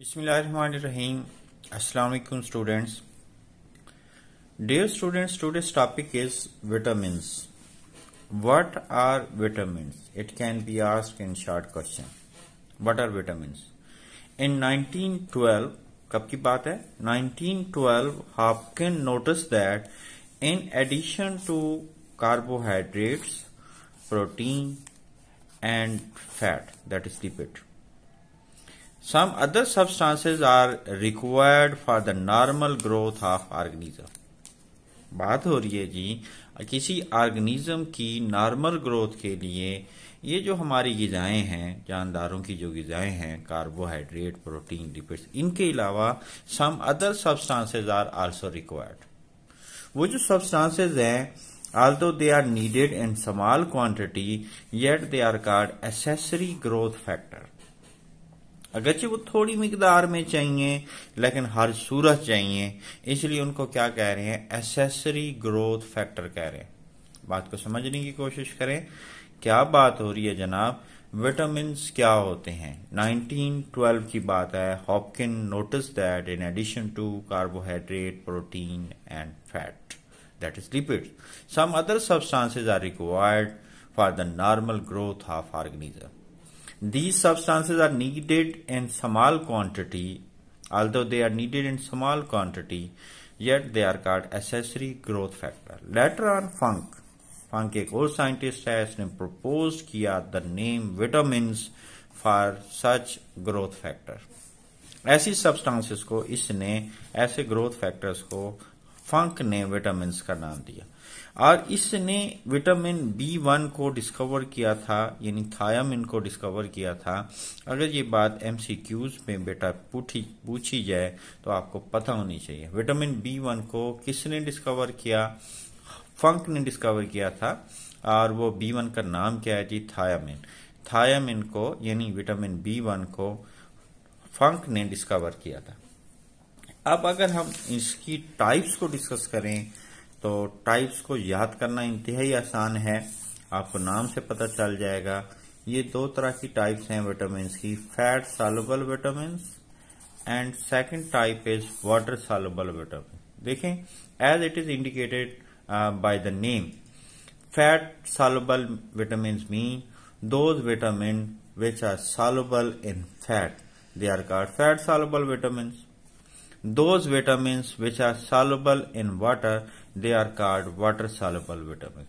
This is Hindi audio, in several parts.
Bismillahirrahmanirrahim. Assalamualaikum students. Dear students, today's topic is vitamins. What are vitamins? It can be asked in short question. What are vitamins? In 1912, कब की बात है 1912 Hopkins noticed that in addition to carbohydrates, protein and fat, that is lipid, some other substances are required for the normal growth of organism बात हो रही है जी किसी ऑर्गेनिज्म की नॉर्मल ग्रोथ के लिए ये जो हमारी गजाएं हैं जानदारों की जो गिजाएं हैं कार्बोहाइड्रेट प्रोटीन लिपिड्स इनके अलावा some other substances are also required वो जो सब्सटेंसेस हैं although they are needed in small quantity yet they are called accessory growth factor अगरचे वो थोड़ी मकदार में चाहिए लेकिन हर सूरत चाहिए इसलिए उनको क्या कह रहे हैं एसेसरी ग्रोथ फैक्टर कह रहे हैं बात को समझने की कोशिश करें क्या बात हो रही है जनाब विटामिन क्या होते हैं 1912 की बात है Hopkin notice that in addition to carbohydrate protein and fat that is lipid some other substances are required for the normal growth of organism These substances are needed in small quantity. Although they are needed in small quantity, yet they are called accessory growth factor. Later on, Funk, Funk ek aur scientist hai इसने proposed kiya the name vitamins for such growth factor. ऐसी substances को इसने ऐसे growth factors को Funk ने vitamins का नाम दिया. और इसने विटामिन बी वन को डिस्कवर किया था यानी थायामिन को डिस्कवर किया था अगर ये बात एम में बेटा पूछी पूछी जाए तो आपको पता होनी चाहिए विटामिन बी वन को किसने डिस्कवर किया फंक ने डिस्कवर किया था और वो बी वन का नाम क्या है जी थायामिन थायामिन को यानी विटामिन बी वन को फंक ने डिस्कवर किया था अब अगर हम इसकी टाइप्स को डिस्कस करें तो टाइप्स को याद करना इंतहाई आसान है आपको नाम से पता चल जाएगा ये दो तरह की टाइप्स हैं विटामिन की fat soluble vitamin and second type is water soluble vitamin देखें as it is indicated by the name fat soluble vitamin me those vitamin which are soluble in fat they are called fat soluble vitamin those vitamin which are soluble in water they are called water soluble vitamin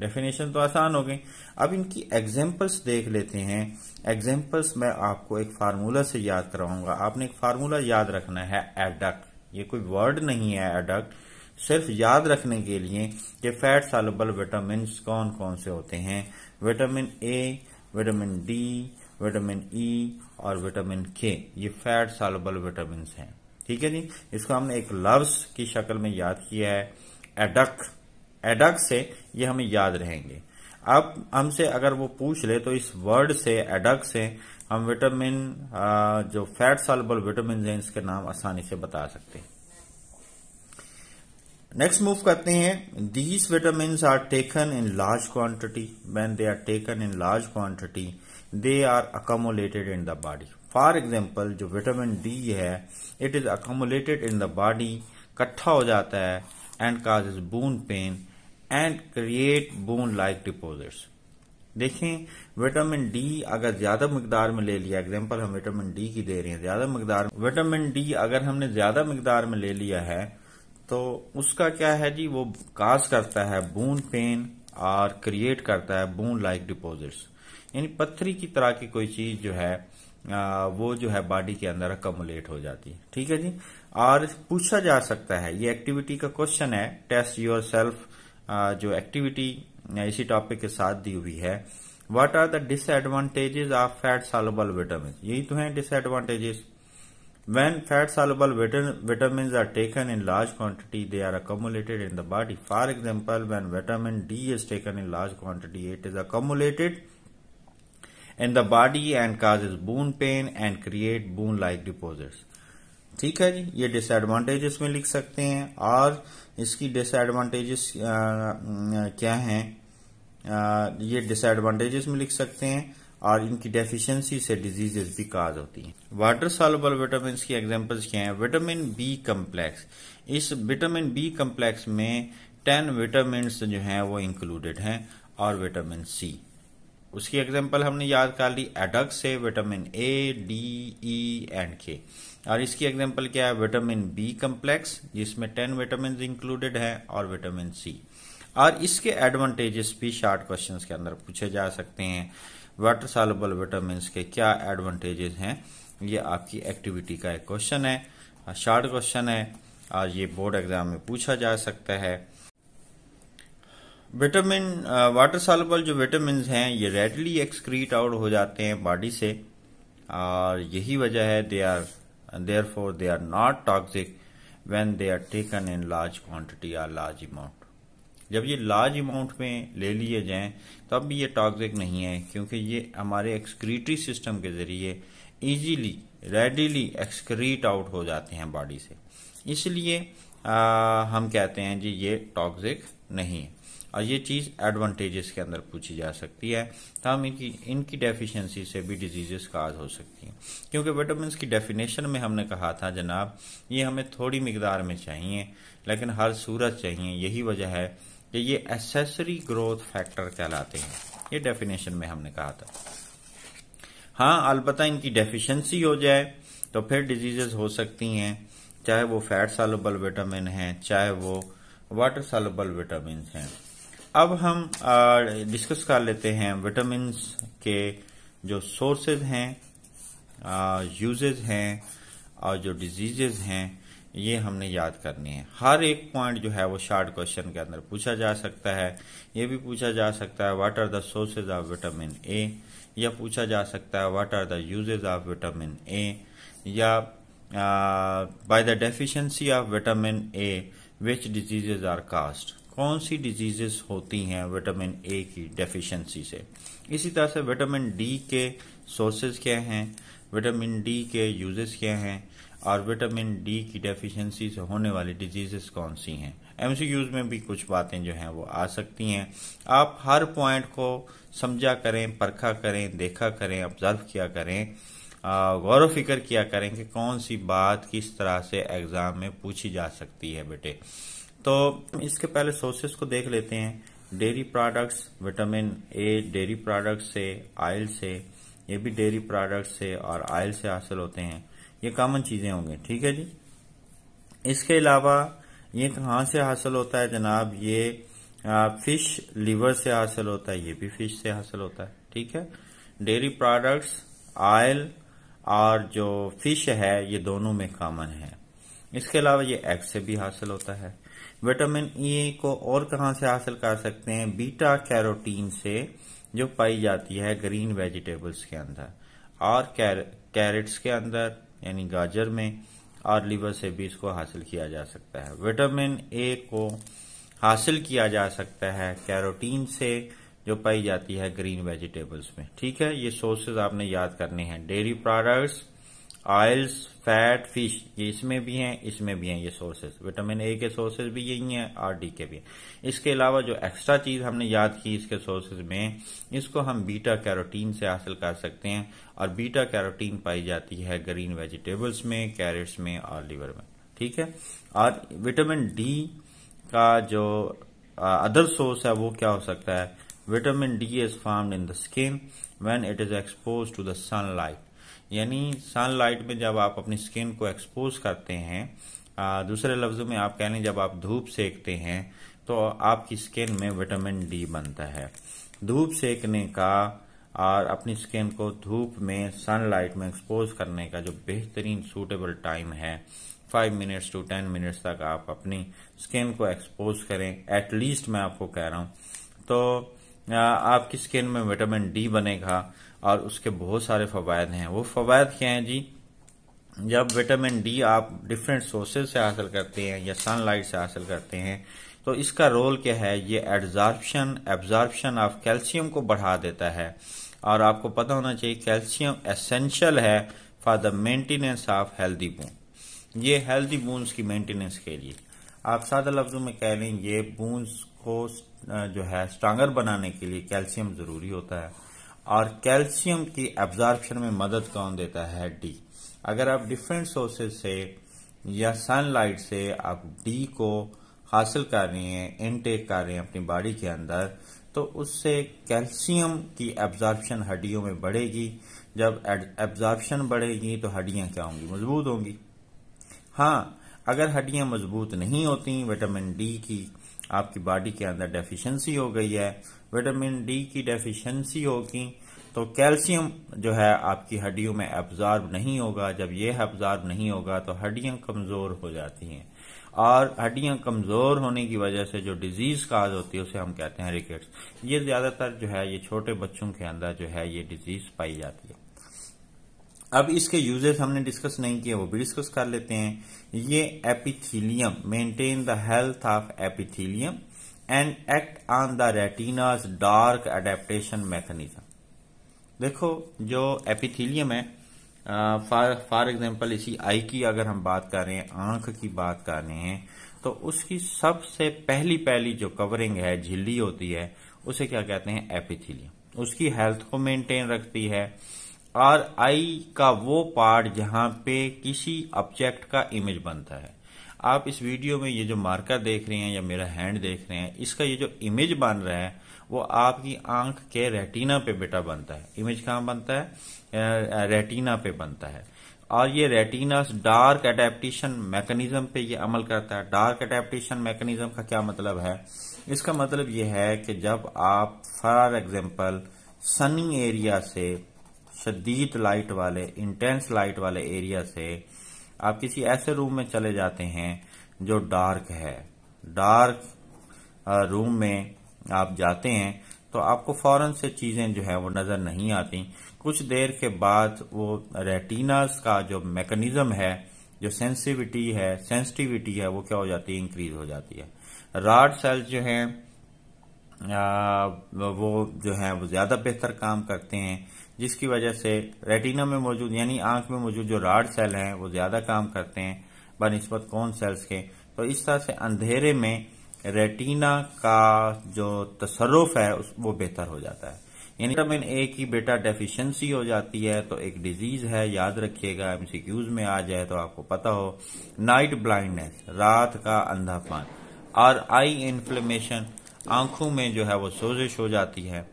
definition तो आसान हो गई अब इनकी एग्जाम्पल्स देख लेते हैं एग्जाम्पल्स मैं आपको एक फार्मूला से याद कराऊंगा आपने एक फार्मूला याद रखना है एडक्ट ये कोई वर्ड नहीं है एडक्ट सिर्फ याद रखने के लिए कि फैट सालबल विटामिन कौन कौन से होते हैं vitamin A vitamin D vitamin E और विटामिन के ये फैट सालबल विटामिन हैं ठीक है जी इसको हमने एक लफ्ज की शक्ल में याद किया है एडक एडक से ये हमें याद रहेंगे अब हमसे अगर वो पूछ ले तो इस वर्ड से एडक से हम विटामिन जो फैट सॉल्युबल विटामिन हैं इसके नाम आसानी से बता सकते हैं नेक्स्ट मूव करते हैं these vitamin are taken in large quantity when they are taken in large quantity they are accumulated in the body for example जो विटामिन डी है it is accumulated in the body इकट्ठा हो जाता है causes bone pain and create bone like deposits देखें विटामिन डी अगर ज्यादा मकदार में ले लिया एग्जाम्पल हम विटामिन डी की दे रहे हैं ज्यादा मकदार विटामिन डी अगर हमने ज्यादा मकदार में ले लिया है तो उसका क्या है जी वो काज करता है बोन पेन और क्रिएट करता है बोन लाइक डिपोजिट्स यानी पत्थरी की तरह की कोई चीज जो है आ, वो जो है बॉडी के अंदर अकोमुलेट हो जाती है ठीक है जी और पूछा जा सकता है ये एक्टिविटी का क्वेश्चन है टेस्ट योर सेल्फ जो एक्टिविटी इसी टॉपिक के साथ दी हुई है what are the disadvantages of fat soluble vitamin यही तो है disadvantages when fat soluble vitamin are taken in large quantity they are accumulated in the body for example when vitamin D is taken in large quantity it is accumulated in the body and causes bone pain and create bone like deposits ठीक है जी ये डिसएडवांटेज इसमें लिख सकते हैं और इसकी डिसएडवांटेजेस क्या हैं ये डिसएडवांटेजेस में लिख सकते हैं और इनकी डेफिशिएंसी से डिजीजेस भी काज होती हैं वाटर सॉलबल विटामिन की एग्जांपल्स क्या हैं विटामिन बी कम्प्लेक्स इस विटामिन बी कम्प्लेक्स में टेन विटामिन जो हैं वो इंक्लूडेड हैं और विटामिन सी उसकी एग्जांपल हमने याद कर ली एडक्स से vitamin A D E and K और इसकी एग्जाम्पल क्या है विटामिन बी कम्प्लेक्स जिसमें टेन विटामिन इंक्लूडेड है और विटामिन सी और इसके एडवांटेजेस भी शार्ट क्वेश्चन के अंदर पूछे जा सकते हैं वाटर सॉलेबल विटामिन के क्या एडवांटेजेस हैं ये आपकी एक्टिविटी का एक क्वेश्चन है शार्ट क्वेश्चन है और ये बोर्ड एग्जाम में पूछा जा सकता है विटामिन वाटर सॉलेबल जो विटामिन हैं ये रेडली एक्सक्रीट आउट हो जाते हैं बॉडी से और यही वजह है they are and therefore they are not toxic when they are taken in large quantity or large amount. जब ये लार्ज अमाउंट में ले लिए जाएं तब भी ये टॉक्सिक नहीं है क्योंकि ये हमारे एक्सक्रीटरी सिस्टम के ज़रिए इजीली रेडीली एक्सक्रीट आउट हो जाते हैं बॉडी से इसलिए हम कहते हैं जी ये टॉक्सिक नहीं है और ये चीज़ एडवांटेजेस के अंदर पूछी जा सकती है हम इनकी इनकी डेफिशिएंसी से भी डिजीजेस काज हो सकती हैं क्योंकि विटामिन की डेफिनेशन में हमने कहा था जनाब ये हमें थोड़ी मकदार में चाहिए लेकिन हर सूरत चाहिए यही वजह है कि ये एसेसरी ग्रोथ फैक्टर कहलाते हैं ये डेफिनेशन में हमने कहा था हाँ अलबत् इनकी डेफिशिएंसी हो जाए तो फिर डिजीजेस हो सकती हैं चाहे वो फैट सालबल विटामिन हैं चाहे वो वाटर सालबल विटामिन हैं अब हम डिस्कस कर लेते हैं विटामिन के जो सोर्सेज हैं यूजेज हैं और जो डिजीजेज हैं ये हमने याद करनी है हर एक पॉइंट जो है वो शार्ट क्वेश्चन के अंदर पूछा जा सकता है ये भी पूछा जा सकता है what are the sources of vitamin A या पूछा जा सकता है what are the uses of vitamin A या by the deficiency of vitamin A which diseases are caused कौन सी डिजीज़ेस होती हैं विटामिन ए की डेफिशिएंसी से इसी तरह से विटामिन डी के सोर्सेज क्या हैं विटामिन डी के यूजेस क्या हैं और विटामिन डी की डेफिशिएंसी से होने वाली डिजीज़ेस कौन सी हैं एमसीक्यूज में भी कुछ बातें जो हैं वो आ सकती हैं आप हर पॉइंट को समझा करें परखा करें देखा करें ऑब्जर्व किया करें गौर फिक्र किया करें कि कौन सी बात किस तरह से एग्ज़ाम में पूछी जा सकती है बेटे तो इसके पहले सोर्सेस को देख लेते हैं dairy products vitamin A dairy products से आयल से ये भी डेयरी प्रोडक्ट से और आयल से हासिल होते हैं ये कॉमन चीजें होंगी ठीक है जी इसके अलावा ये कहाँ से हासिल होता है जनाब ये आ, फिश लीवर से हासिल होता है ये भी फिश से हासिल होता है ठीक है डेयरी प्रोडक्ट्स आयल और जो फिश है ये दोनों में कॉमन है इसके अलावा ये एग से भी हासिल होता है विटामिन ई e को और कहाँ से हासिल कर सकते हैं बीटा कैरोटीन से जो पाई जाती है ग्रीन वेजिटेबल्स के अंदर और कैरेट्स के अंदर यानी गाजर में और लीवर से भी इसको हासिल किया जा सकता है विटामिन ए को हासिल किया जा सकता है कैरोटीन से जो पाई जाती है ग्रीन वेजिटेबल्स में ठीक है ये सोर्सेज आपने याद करने हैं dairy products oils fat fish ये इसमें भी हैं इसमें भी हैं ये सोर्सेज विटामिन ए के सोर्सेज भी यही हैं आर डी के भी हैं इसके अलावा जो एक्स्ट्रा चीज हमने याद की इसके सोर्सेज में इसको हम बीटा कैरोटीन से हासिल कर सकते हैं और बीटा कैरोटीन पाई जाती है ग्रीन वेजिटेबल्स में कैरेट्स में और लीवर में ठीक है और विटामिन डी का जो अदर सोर्स है वो क्या हो सकता है vitamin D is formed in the skin when it is exposed to the sun light यानी सनलाइट में जब आप अपनी स्किन को एक्सपोज करते हैं दूसरे लफ्ज़ों में आप कह लें जब आप धूप सेकते हैं तो आपकी स्किन में विटामिन डी बनता है धूप सेकने का और अपनी स्किन को धूप में सनलाइट में एक्सपोज करने का जो बेहतरीन सूटेबल टाइम है five minutes to ten minutes तक आप अपनी स्किन को एक्सपोज करें एटलीस्ट मैं आपको कह रहा हूं तो आपकी स्किन में विटामिन डी बनेगा और उसके बहुत सारे फवायद हैं वो फवायद क्या हैं जी जब विटामिन डी आप डिफरेंट सोर्सेज से हासिल करते हैं या सनलाइट से हासिल करते हैं तो इसका रोल क्या है ये एड्जार्प्शन एब्जार्प्शन ऑफ कैल्शियम को बढ़ा देता है और आपको पता होना चाहिए कैल्शियम एसेंशियल है for the maintenance of healthy bone ये हेल्दी बोन्स की मेंटेनेंस के लिए आप सादा लफ्जों में कह लें ये बोन्स को जो है स्ट्रांगर बनाने के लिए कैल्शियम जरूरी होता है और कैल्शियम की एब्जॉर्प्शन में मदद कौन देता है डी अगर आप डिफरेंट सोर्सेज से या सनलाइट से आप डी को हासिल कर रहे हैं इनटेक कर रहे हैं अपनी बॉडी के अंदर तो उससे कैल्शियम की एब्जॉर्प्शन हड्डियों में बढ़ेगी जब एब्जॉर्प्शन बढ़ेगी तो हड्डियां क्या होंगी मजबूत होंगी हाँ अगर हड्डियां मजबूत नहीं होती विटामिन डी की आपकी बॉडी के अंदर डेफिशिएंसी हो गई है विटामिन डी की डेफिशिएंसी होगी तो कैल्शियम जो है आपकी हड्डियों में एब्जॉर्ब नहीं होगा जब ये एब्जॉर्ब नहीं होगा तो हड्डियां कमजोर हो जाती हैं और हड्डियां कमजोर होने की वजह से जो डिजीज काज होती है उसे हम कहते हैं रिकेट्स ये ज्यादातर जो है ये छोटे बच्चों के अंदर जो है ये डिजीज पाई जाती है अब इसके यूजेस हमने डिस्कस नहीं किए वो भी डिस्कस कर लेते हैं ये epithelium maintain the health of epithelium and act on the retinas dark adaptation mechanism देखो जो एपिथीलियम है फॉर एग्जांपल एग्जाम्पल इसी आई की अगर हम बात कर रहे हैं आंख की बात कर रहे हैं तो उसकी सबसे पहली पहली जो कवरिंग है झिल्ली होती है उसे क्या कहते हैं एपिथीलियम उसकी हेल्थ को मेंटेन रखती है और आई का वो पार्ट जहां पे किसी ऑब्जेक्ट का इमेज बनता है आप इस वीडियो में ये जो मार्कर देख रहे हैं या मेरा हैंड देख रहे हैं इसका ये जो इमेज बन रहा है वो आपकी आंख के रेटिना पे बेटा बनता है इमेज कहाँ बनता है रेटिना पे बनता है और ये रेटिना डार्क एडेप्टेशन मैकेनिज्म पे ये अमल करता है डार्क एडेप्टेशन मैकेनिज्म का क्या मतलब है इसका मतलब ये है कि जब आप फॉर एग्जाम्पल सनी एरिया से शदीद लाइट वाले इंटेंस लाइट वाले एरिया से आप किसी ऐसे रूम में चले जाते हैं जो डार्क है डार्क रूम में आप जाते हैं तो आपको फौरन से चीज़ें जो है वो नज़र नहीं आती कुछ देर के बाद वो रेटिनास का जो मैकेनिज्म है जो सेंसिविटी है सेंसिटिविटी है वो क्या हो जाती है इंक्रीज हो जाती है राड सेल्स जो हैं वो जो है वो ज़्यादा बेहतर काम करते हैं जिसकी वजह से रेटिना में मौजूद यानी आंख में मौजूद जो राड सेल हैं वो ज्यादा काम करते हैं बनस्बत कौन सेल्स के तो इस तरह से अंधेरे में रेटिना का जो तसरफ है उस वो बेहतर हो जाता है यानी विटामिन ए की बेटा डेफिशिएंसी हो जाती है तो एक डिजीज है याद रखिएगा एमसीक्यूज में आ जाए तो आपको पता हो नाइट ब्लाइंडनेस रात का अंधापन और आई इन्फ्लेमेशन आंखों में जो है वो सोजिश हो जाती है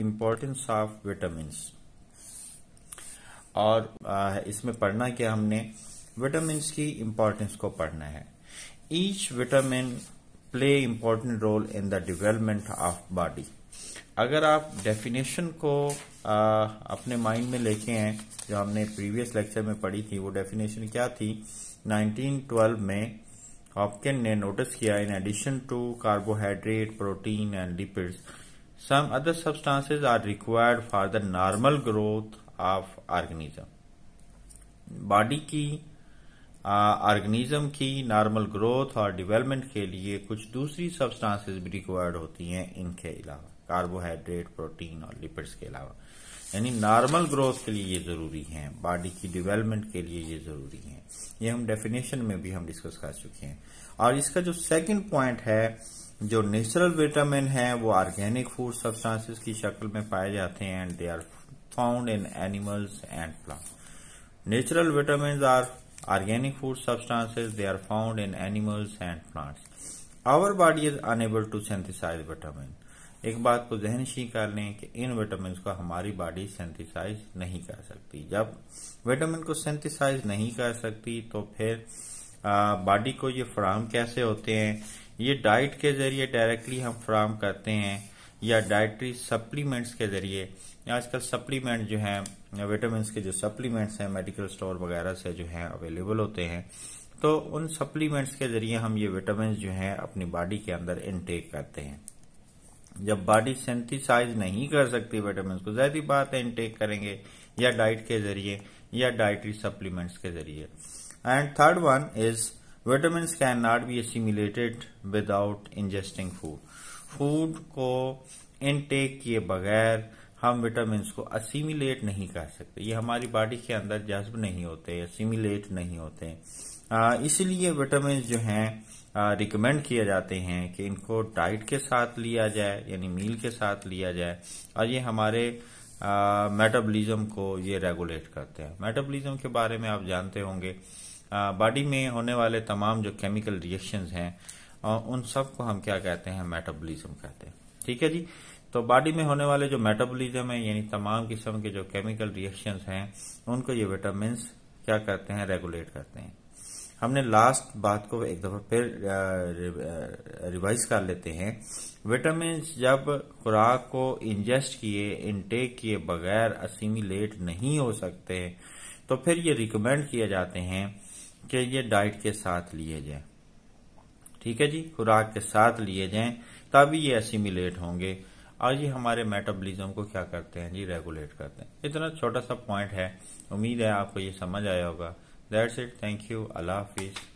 इम्पोर्टेंस ऑफ विटामिन और uh, इसमें पढ़ना क्या हमने विटामिन की इम्पोर्टेंस को पढ़ना है each vitamin play important role in the development of body अगर आप डेफिनेशन को आ, uh, अपने माइंड में लेके हैं जो हमने प्रीवियस लेक्चर में पढ़ी थी वो डेफिनेशन क्या थी 1912 में हॉपकिन ने नोटिस किया in addition to carbohydrate protein and lipids some other substances are required for the normal growth of organism body की ऑर्गेनिज्म की नॉर्मल ग्रोथ और डेवलपमेंट के लिए कुछ दूसरी सब्सटेंसेस भी रिक्वायर्ड होती हैं इनके अलावा कार्बोहाइड्रेट प्रोटीन और लिपिड्स के अलावा यानी नॉर्मल ग्रोथ के लिए ये जरूरी हैं बॉडी की डेवलपमेंट के लिए ये जरूरी हैं ये हम डेफिनेशन में भी हम डिस्कस कर चुके हैं और इसका जो सेकंड पॉइंट है जो नेचुरल विटामिन है वो ऑर्गेनिक फूड सब्सटेंसेस की शक्ल में पाए जाते हैं and they are found in animals and plant natural vitamin are organic food substances they are found in animals and plants our body is unable to synthesize vitamin एक बात को जहन शी कर लें कि इन विटामिन को हमारी बॉडी सेंथिसाइज नहीं कर सकती जब विटामिन को सेंथिसाइज नहीं कर सकती तो फिर बॉडी को ये फ्राहम कैसे होते हैं ये डाइट के जरिए डायरेक्टली हम फ्राम करते हैं या डाइटरी सप्लीमेंट्स के ज़रिए आजकल सप्लीमेंट जो है विटामिन के जो सप्लीमेंट्स हैं मेडिकल स्टोर वगैरह से जो है अवेलेबल होते हैं तो उन सप्लीमेंट्स के ज़रिए हम ये विटामिन जो है अपनी बॉडी के अंदर इनटेक करते हैं जब बॉडी सेंथिसाइज नहीं कर सकती विटामिन को ज़्यादा बात है इनटेक करेंगे या डाइट के ज़रिए या डाइटरी सप्लीमेंट्स के ज़रिए and third one is vitamin can not be assimilated without ingesting food food को इनटेक किए बगैर हम विटामिन को असिमिलेट नहीं कर सकते ये हमारी बॉडी के अंदर जज्ब नहीं होते असिमिलेट नहीं होते इसलिए विटामिन जो हैं रिकमेंड किए जाते हैं कि इनको डाइट के साथ लिया जाए यानी मील के साथ लिया जाए और ये हमारे मेटाबॉलिज्म को ये रेगुलेट करते हैं मेटाबॉलिज्म के बारे में आप जानते होंगे बॉडी में होने वाले तमाम जो केमिकल रिएक्शंस हैं उन सब को हम क्या कहते हैं मेटाबॉलिज्म कहते हैं ठीक है जी तो बॉडी में होने वाले जो मेटाबॉलिज्म है यानी तमाम किस्म के जो केमिकल रिएक्शंस हैं उनको ये विटामिन क्या करते हैं रेगुलेट करते हैं हमने लास्ट बात को एक दफा फिर रिवाइज कर लेते हैं विटामिन जब खुराक को इंजेस्ट किए इनटेक किए बगैर असीमिलेट नहीं हो सकते तो फिर ये रिकमेंड किए जाते हैं कि ये डाइट के साथ लिए जाए ठीक है जी खुराक के साथ लिए जाए तभी ये एसिमिलेट होंगे और ये हमारे मेटाबॉलिज्म को क्या करते हैं जी रेगुलेट करते हैं इतना छोटा सा पॉइंट है उम्मीद है आपको ये समझ आया होगा दैट्स इट थैंक यू अल्लाह हाफिज़